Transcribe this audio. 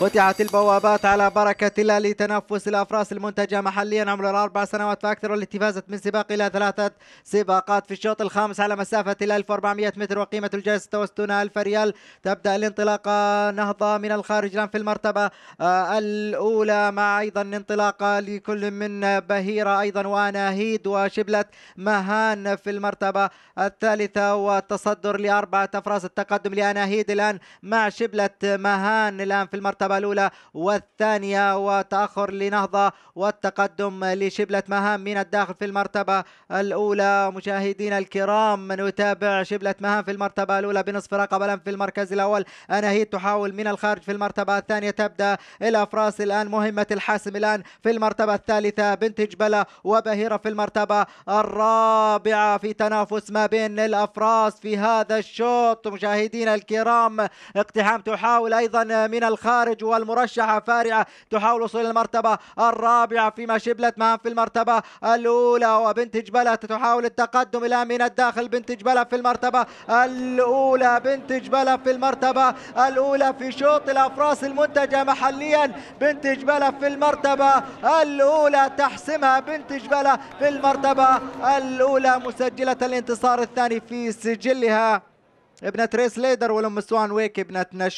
فتحت البوابات على بركة الله لتنفس الأفراس المنتجة محليا عمر الأربع سنوات فأكثر والتي فازت من سباق إلى ثلاثة سباقات في الشوط الخامس على مسافة إلى 1400 متر وقيمة الجائزة 66 ألف ريال تبدأ الانطلاقة نهضة من الخارج الآن في المرتبة آه، الأولى مع أيضا انطلاقة لكل من بهيرة أيضا وأناهيد وشبلة مهان في المرتبة الثالثة والتصدر لأربعة أفراس التقدم لأناهيد الآن مع شبلة مهان الآن في المرتبة المرتبة الأولى والثانية وتأخر لنهضة والتقدم لشبلة مهام من الداخل في المرتبة الأولى مشاهدينا الكرام نتابع شبلة مهام في المرتبة الأولى بنصف رقبة الأم في المركز الأول أناهيد تحاول من الخارج في المرتبة الثانية تبدأ الأفراس الآن مهمة الحاسم الآن في المرتبة الثالثة بنت جبلة وبهيرة في المرتبة الرابعة في تنافس ما بين الأفراس في هذا الشوط مشاهدينا الكرام اقتحام تحاول أيضا من الخارج الخارج والمرشحة فارعة تحاول وصول المرتبة الرابعة فيما شبلت معها في المرتبة الأولى وبنت جبلة تحاول التقدم إلى من الداخل بنت جبلة في المرتبة الأولى بنت جبلة في المرتبة الأولى في شوط الأفراس المنتجة محليا بنت جبلة في المرتبة الأولى تحسمها بنت جبلة في المرتبة الأولى مسجلة الانتصار الثاني في سجلها ابنة ريس ليدر والأم سوان ويك ابنة نش